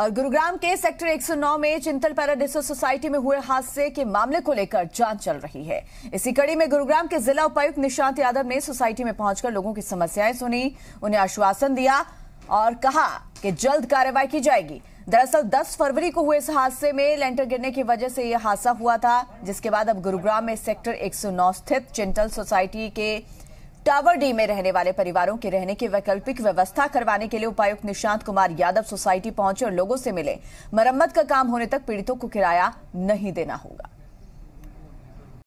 गुरुग्राम के सेक्टर 109 में चिंतल Paradiso society में हुए हादसे के मामले को लेकर जांच चल रही है इसी कड़ी में गुरुग्राम के जिला उपायुक्त निशांत यादव ने सोसाइटी में पहुंचकर लोगों की समस्याएं सुनी उन्हें आश्वासन दिया और कहा कि जल्द कार्रवाई की जाएगी दरअसल 10 फरवरी को हुए इस हादसे में लेंटर गिरने की वजह से यह हादसा हुआ था जिसके बाद अब गुरुग्राम में सेक्टर 109 स्थित चिंटल सोसाइटी के टावर डी में रहने वाले परिवारों के रहने की वैकल्पिक व्यवस्था करवाने के लिए उपायुक्त निशांत कुमार यादव सोसाइटी पहुंचे और लोगों से मिले मरम्मत का काम होने तक पीड़ितों को किराया नहीं देना होगा